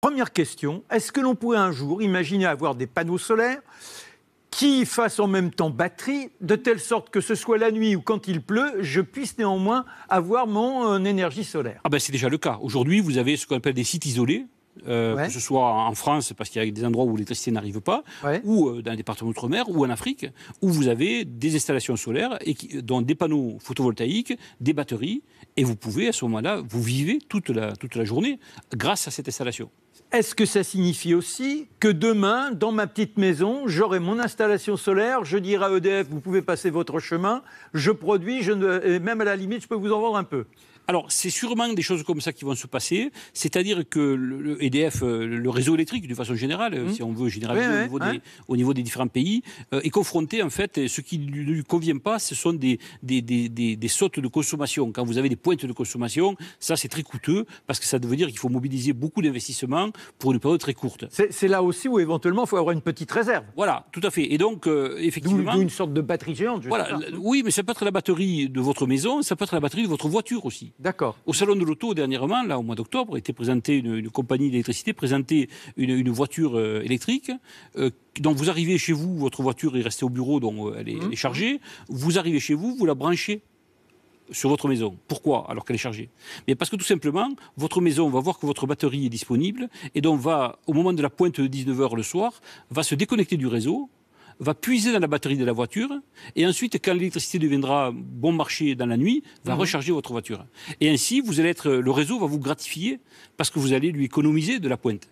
Première question, est-ce que l'on pourrait un jour imaginer avoir des panneaux solaires qui fassent en même temps batterie, de telle sorte que ce soit la nuit ou quand il pleut, je puisse néanmoins avoir mon euh, énergie solaire ah ben C'est déjà le cas. Aujourd'hui, vous avez ce qu'on appelle des sites isolés, euh, que ce soit en France, parce qu'il y a des endroits où l'électricité n'arrive pas, ou euh, dans les départements d'outre-mer, ou en Afrique, où vous avez des installations solaires, et dont des panneaux photovoltaïques, des batteries, et vous pouvez à ce moment-là, vous vivez toute la journée grâce à cette installation. Est-ce que ça signifie aussi que demain, dans ma petite maison, j'aurai mon installation solaire, je dirai à EDF, vous pouvez passer votre chemin, je produis, et même à la limite, je peux vous en vendre un peu alors, c'est sûrement des choses comme ça qui vont se passer. C'est-à-dire que le EDF, e euh, le réseau électrique, de façon générale, mmh. si on veut généraliser au, niveau des, différents pays, euh, est confronté, en fait, ce qui ne lui convient pas, ce sont des des, des, sautes de consommation. Quand vous avez des pointes de consommation, ça, c'est très coûteux parce que ça veut dire qu'il faut mobiliser beaucoup d'investissements pour une période très courte. C'est là aussi où éventuellement il faut avoir une petite réserve. Voilà, tout à fait. Et donc, euh, effectivement. une sorte de batterie géante, voilà, Oui, mais ça peut être la batterie de votre maison, ça peut être la batterie de votre voiture aussi. D'accord. Au salon de l'auto, dernièrement, là, au mois d'octobre, était présentée une, compagnie d'électricité, présentait une, voiture euh, électrique. Euh, dont donc vous arrivez chez vous, votre voiture est restée au bureau, donc elle est, mhm. chargée. Vous arrivez chez vous, vous la branchez sur votre maison. Pourquoi alors qu'elle est chargée Mais parce que tout simplement, votre maison va voir que votre batterie est disponible et donc va, au moment de la pointe de 19h le soir, va se déconnecter du réseau, va puiser dans la batterie de la voiture et ensuite, quand l'électricité deviendra bon marché dans la nuit, va mhm. recharger votre voiture. Et ainsi, vous allez être, le réseau va vous gratifier parce que vous allez lui économiser de la pointe.